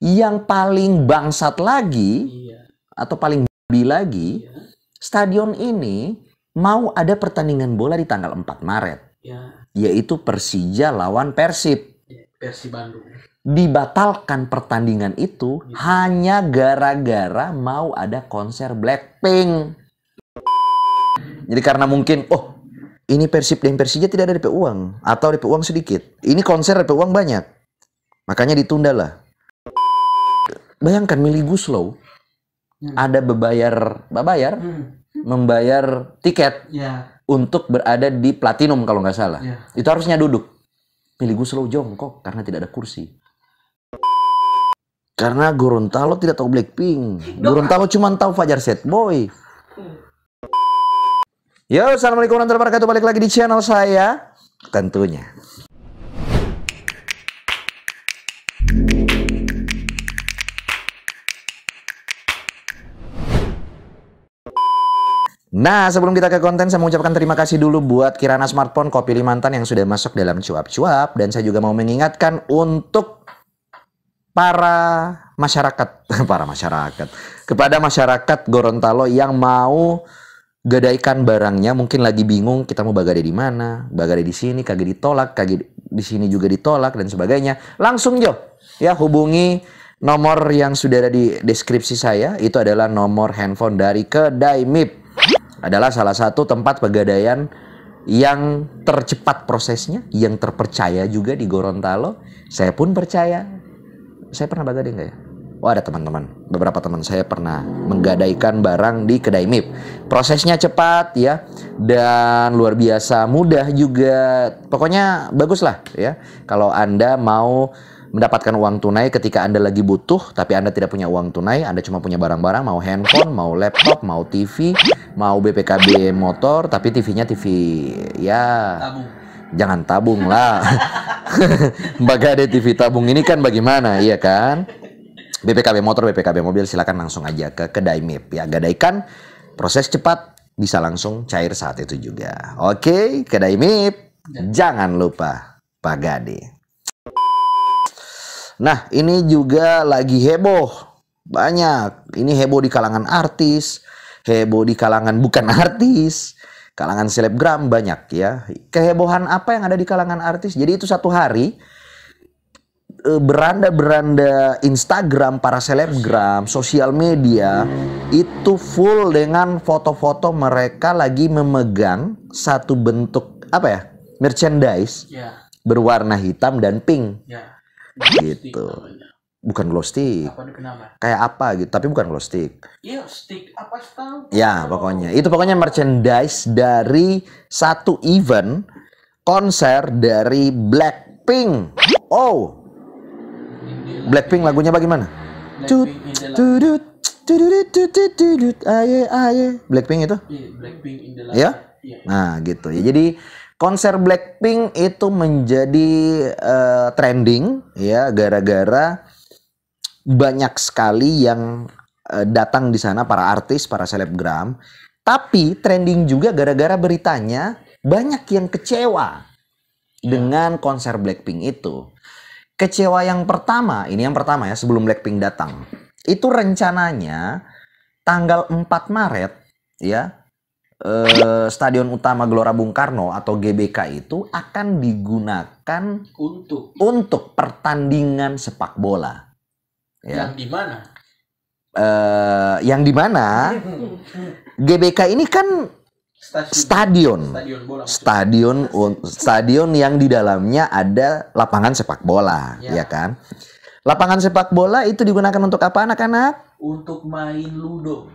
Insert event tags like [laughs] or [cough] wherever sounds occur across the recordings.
Yang paling bangsat lagi iya. atau paling bi lagi, iya. stadion ini mau ada pertandingan bola di tanggal 4 Maret. iya. Yaitu Persija lawan Persib. Iya, Persib Bandung. Dibatalkan pertandingan itu iya. hanya gara-gara mau ada konser Blackpink. Jadi karena mungkin oh ini Persib dan Persija tidak ada di uang atau di uang sedikit. Ini konser DP uang banyak. Makanya ditunda lah bayangkan milih Guslow hmm. ada bebayar bayar hmm. membayar tiket yeah. untuk berada di platinum kalau nggak salah yeah. itu harusnya duduk milih Guslow jongkok karena tidak ada kursi karena Gorontalo tidak tahu Blackpink. Gorontalo cuma tahu Fajar Set Boy. Yo, assalamualaikum warahmatullahi wabarakatuh. Balik lagi di channel saya, tentunya. Nah, sebelum kita ke konten, saya mengucapkan terima kasih dulu buat Kirana Smartphone Kopi Limantan yang sudah masuk dalam cuap-cuap. Dan saya juga mau mengingatkan untuk para masyarakat, [laughs] para masyarakat, kepada masyarakat Gorontalo yang mau gadaikan barangnya, mungkin lagi bingung kita mau bagade di mana, bagade di sini, kagak ditolak, kagak di sini juga ditolak, dan sebagainya. Langsung jo, ya hubungi nomor yang sudah ada di deskripsi saya, itu adalah nomor handphone dari kedai MIP adalah salah satu tempat pegadaian yang tercepat prosesnya, yang terpercaya juga di Gorontalo. Saya pun percaya. Saya pernah di nggak ya? Oh ada teman-teman, beberapa teman saya pernah menggadaikan barang di kedai MIP. Prosesnya cepat ya, dan luar biasa mudah juga. Pokoknya bagus lah ya, kalau Anda mau mendapatkan uang tunai ketika Anda lagi butuh, tapi Anda tidak punya uang tunai, Anda cuma punya barang-barang, mau handphone, mau laptop, mau TV, mau BPKB motor, tapi TV-nya TV ya tabung. jangan tabung lah. [laughs] Bagade TV tabung ini kan bagaimana, iya kan? BPKB motor, BPKB mobil, silakan langsung aja ke kedai MIP ya. Gadaikan proses cepat bisa langsung cair saat itu juga. Oke, kedai MIP, ya. jangan lupa Pagade. Nah, ini juga lagi heboh. Banyak. Ini heboh di kalangan artis, heboh di kalangan bukan [laughs] artis, kalangan selebgram banyak ya. Kehebohan apa yang ada di kalangan artis? Jadi itu satu hari eh, beranda-beranda Instagram para selebgram, sosial media itu full dengan foto-foto mereka lagi memegang satu bentuk apa ya? merchandise ya. berwarna hitam dan pink. Yeah gitu bukan glow stick. Apa Kayak apa gitu, tapi bukan glow stick. Iya, stick apa tahu. Ya, pokoknya. Itu pokoknya merchandise dari satu event konser dari Blackpink. Oh. Blackpink lagunya bagaimana? Tut Blackpink itu? Iya, Blackpink in the Ya? Iya. Nah, gitu ya. Jadi konser Blackpink itu menjadi uh, trending ya gara-gara banyak sekali yang uh, datang di sana para artis, para selebgram. Tapi trending juga gara-gara beritanya banyak yang kecewa dengan konser Blackpink itu. Kecewa yang pertama, ini yang pertama ya sebelum Blackpink datang. Itu rencananya tanggal 4 Maret ya Eh, stadion Utama Gelora Bung Karno atau GBK itu akan digunakan untuk untuk pertandingan sepak bola. Ya. Yang di mana? Eh, yang di mana? GBK [laughs] ini kan stadion stadion bola, stadion un, stadion yang di dalamnya ada lapangan sepak bola, ya, ya kan? Lapangan sepak bola itu digunakan untuk apa anak-anak? untuk main ludo.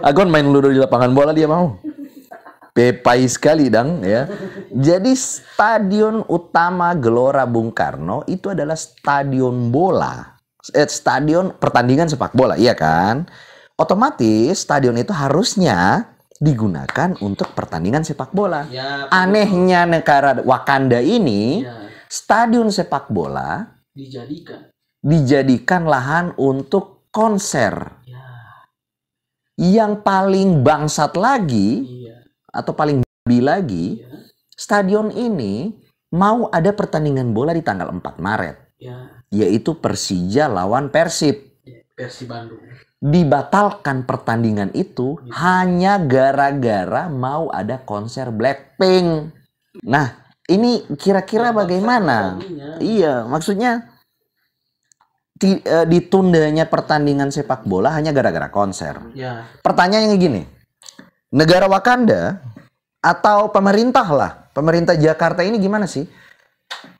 Agon main ludo di lapangan bola dia mau. Pepai sekali dang ya. Jadi stadion utama Gelora Bung Karno itu adalah stadion bola. Eh, stadion pertandingan sepak bola, iya kan? Otomatis stadion itu harusnya digunakan untuk pertandingan sepak bola. Ya, Anehnya negara Wakanda ini ya. stadion sepak bola dijadikan dijadikan lahan untuk konser. Ya. Yang paling bangsat lagi ya. atau paling babi lagi, ya. stadion ini mau ada pertandingan bola di tanggal 4 Maret. Ya. Yaitu Persija lawan Persib. Ya, Persib Bandung dibatalkan pertandingan itu gitu. hanya gara-gara mau ada konser Blackpink. Nah, ini kira-kira bagaimana? Iya, maksudnya di, uh, e, ditundanya pertandingan sepak bola hanya gara-gara konser. Ya. Pertanyaannya gini, negara Wakanda atau pemerintah lah, pemerintah Jakarta ini gimana sih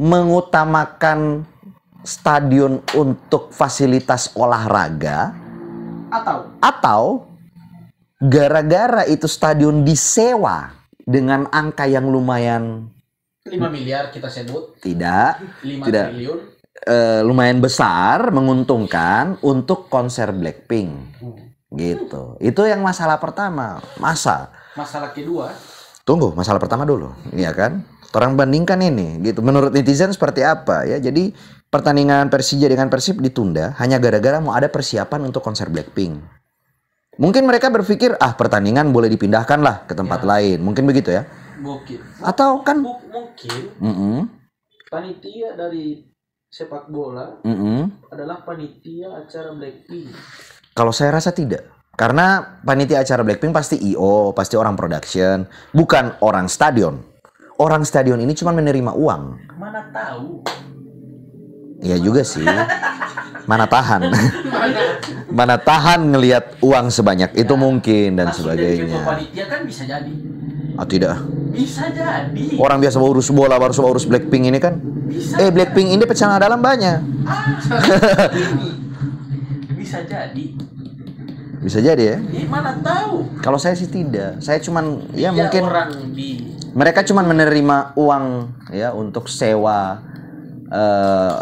mengutamakan stadion untuk fasilitas olahraga? Atau? Atau gara-gara itu stadion disewa dengan angka yang lumayan 5 miliar kita sebut. Tidak. 5 tidak. triliun. E, lumayan besar menguntungkan untuk konser Blackpink. Hmm. Gitu. Hmm. Itu yang masalah pertama, masa. Masalah kedua. Tunggu, masalah pertama dulu, iya kan? Orang bandingkan ini gitu. Menurut netizen seperti apa ya? Jadi pertandingan Persija dengan Persib ditunda hanya gara-gara mau ada persiapan untuk konser Blackpink. Mungkin mereka berpikir ah pertandingan boleh dipindahkan lah ke tempat ya. lain. Mungkin begitu ya? Mungkin. Atau kan? M mungkin. Mm -hmm. Panitia dari sepak bola mm -hmm. adalah panitia acara Blackpink. Kalau saya rasa tidak. Karena panitia acara Blackpink pasti IO, pasti orang production, bukan orang stadion orang stadion ini cuma menerima uang. Mana tahu? Iya juga sih. Mana tahan? [laughs] Mana tahan ngelihat uang sebanyak itu ya. mungkin dan sebagainya. Panitia kan bisa jadi. Ah tidak. Bisa jadi. Orang biasa urus bola, baru urus Blackpink ini kan. Bisa eh Blackpink ini pecahan dalam banyak. Ah, [laughs] bisa jadi. Bisa jadi ya? Gimana tahu? Kalau saya sih tidak. Saya cuman ya, ya mungkin orang di mereka cuma menerima uang ya untuk sewa uh,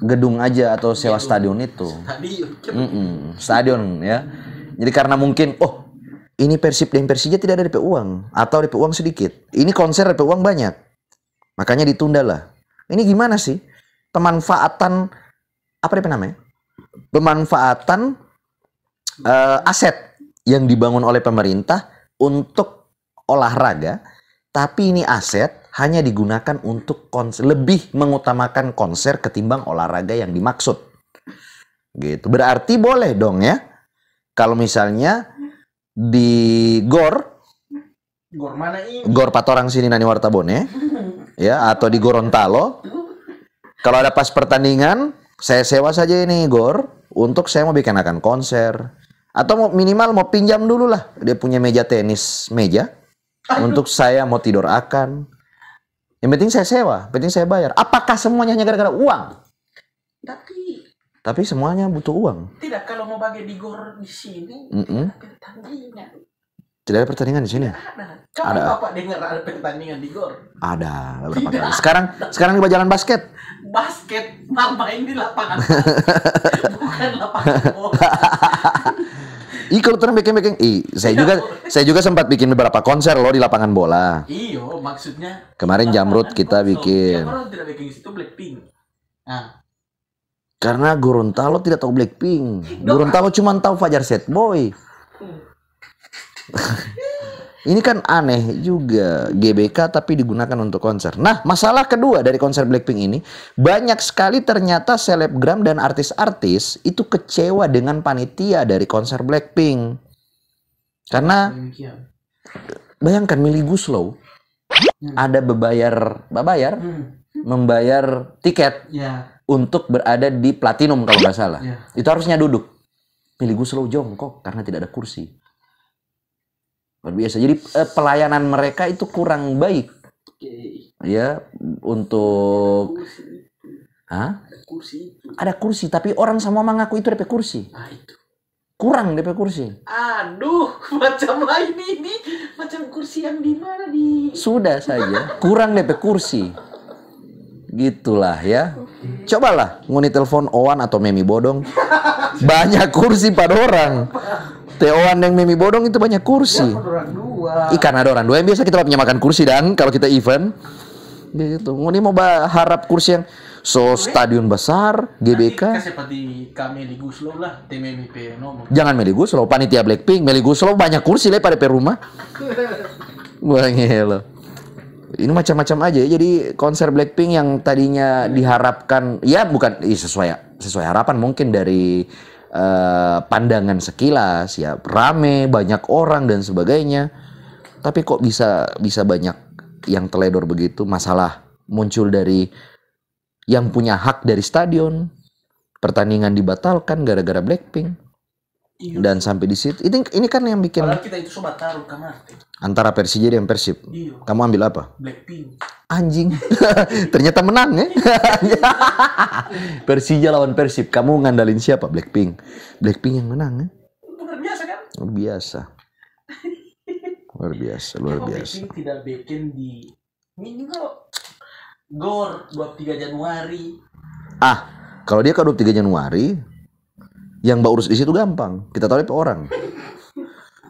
gedung aja atau sewa stadion itu. Stadion. Mm -mm, stadion ya. Jadi karena mungkin oh ini Persib dan Persija tidak ada DP uang atau DP uang sedikit. Ini konser DP uang banyak. Makanya ditunda lah. Ini gimana sih? Pemanfaatan apa DP namanya? Pemanfaatan uh, aset yang dibangun oleh pemerintah untuk olahraga tapi ini aset hanya digunakan untuk konser, lebih mengutamakan konser ketimbang olahraga yang dimaksud. Gitu. Berarti boleh dong ya. Kalau misalnya di GOR GOR mana ini? GOR Patorang sini Nani Wartabone [laughs] ya atau di Gorontalo. Kalau ada pas pertandingan, saya sewa saja ini GOR untuk saya mau bikin akan konser atau mau minimal mau pinjam dulu lah dia punya meja tenis meja untuk saya mau tidur akan. Yang penting saya sewa, penting saya bayar. Apakah semuanya hanya gara-gara uang? Tapi tapi semuanya butuh uang. Tidak, kalau mau bagi di gor di sini, mm -mm. pertandingan. Tidak ada pertandingan di sini? Ada. Kamu apa dengar ada pertandingan di gor? Ada, berapa kali. Sekarang sekarang di jalan basket. Basket main di lapangan. [laughs] Bukan lapangan Ih kalau terang bikin-bikin, ih saya juga iya. saya juga sempat bikin beberapa konser loh di lapangan bola. Iyo maksudnya. Kemarin Jamrut iya, kita konsol. bikin. Jamrut tidak bikin situ Blackpink. Nah. Karena Gorontalo tidak tahu Blackpink. Gorontalo cuma tahu Fajar Set Boy. Hmm. [laughs] Ini kan aneh juga GBK tapi digunakan untuk konser. Nah, masalah kedua dari konser Blackpink ini banyak sekali ternyata selebgram dan artis-artis itu kecewa dengan panitia dari konser Blackpink. Karena bayangkan Millie Guslow hmm. ada bebayar bayar hmm. membayar tiket ya. untuk berada di platinum kalau nggak salah. Ya. Itu harusnya duduk. Millie Guslow jongkok karena tidak ada kursi luar biasa jadi eh, pelayanan mereka itu kurang baik okay. ya untuk Hah? Ada kursi. Ada kursi, tapi orang sama mengaku itu DP kursi. Nah, itu. Kurang DP kursi. Aduh, [laughs] macam lain ini, macam kursi yang di mana di? Sudah saja, kurang DP kursi. Gitulah ya. Okay. Cobalah nguni telepon Owan atau Memi Bodong. Banyak kursi pada orang. [laughs] Teoan yang Mimi Bodong itu banyak kursi. Ikan iya, ada orang dua yang biasa kita punya makan kursi dan kalau kita event gitu. Ini mau harap kursi yang so stadion besar GBK. Jangan Meli Guslow, panitia Blackpink, Meli Guslow banyak kursi lah pada per rumah. Banyak [laughs] loh ini macam-macam aja jadi konser Blackpink yang tadinya diharapkan ya bukan sesuai sesuai harapan mungkin dari Eh, pandangan sekilas ya rame banyak orang dan sebagainya tapi kok bisa bisa banyak yang teledor begitu masalah muncul dari yang punya hak dari stadion pertandingan dibatalkan gara-gara Blackpink Iya. Dan sampai di situ, ini, ini kan yang bikin. kita itu sobat taruh kamar. Antara Persija dan Persib. Iya. Kamu ambil apa? Blackpink. Anjing. [laughs] Ternyata menang ya. [laughs] Persija lawan Persib. Kamu ngandalin siapa? Blackpink. Blackpink yang menang ya. Luar biasa kan? Luar biasa. Luar biasa, luar biasa. Blackpink tidak bikin di minggu Gor 23 Januari. Ah, kalau dia ke 23 Januari, yang mbak urus di situ gampang. Kita tarik orang.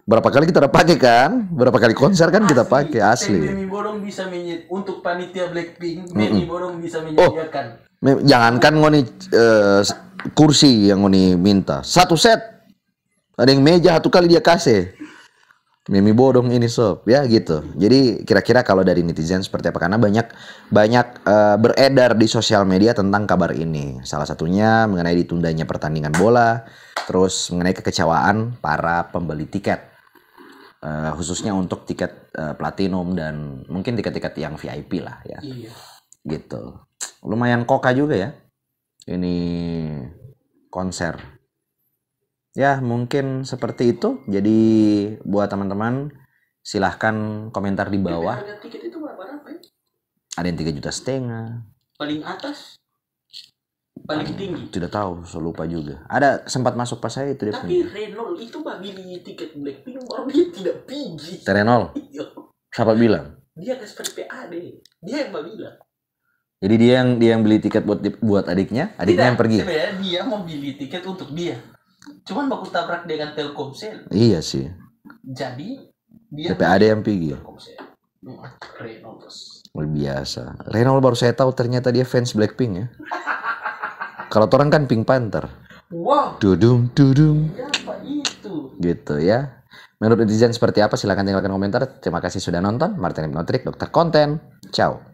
Berapa kali kita udah pakai kan? Berapa kali konser kan asli. kita pakai asli. Eh, Memi Borong bisa menyet untuk panitia Blackpink. Memi mm -mm. Borong bisa oh. menyediakan. Oh, jangankan ngoni uh, kursi yang ngoni minta. Satu set. Ada yang meja satu kali dia kasih. Mimi bodong ini sob ya gitu. Jadi kira-kira kalau dari netizen seperti apa karena banyak banyak uh, beredar di sosial media tentang kabar ini. Salah satunya mengenai ditundanya pertandingan bola, terus mengenai kekecewaan para pembeli tiket. Uh, khususnya untuk tiket uh, platinum dan mungkin tiket-tiket yang VIP lah ya. Iya. Gitu. Lumayan koka juga ya. Ini konser ya mungkin seperti itu jadi buat teman-teman silahkan komentar di bawah tiket itu berapa ya? ada yang tiga juta setengah paling atas paling tinggi tidak tahu saya lupa juga ada sempat masuk pas saya itu dia tapi punya. Renol itu bagi tiket Blackpink orang oh, dia tidak tinggi Terenol? Iya. siapa bilang dia ke kan PAD dia yang bilang jadi dia yang dia yang beli tiket buat buat adiknya adiknya tidak, yang pergi sebenarnya dia mau beli tiket untuk dia Cuman baku tabrak dengan Telkomsel. Iya sih. Jadi dia tapi ada yang pergi. Reynolds. Luar biasa. Reynolds baru saya tahu ternyata dia fans Blackpink ya. [laughs] Kalau orang kan Pink Panther. Wow. dudung dudung iya, apa Gitu ya. Menurut netizen seperti apa? Silahkan tinggalkan komentar. Terima kasih sudah nonton. Martin Hipnotrik, Dokter Konten. Ciao.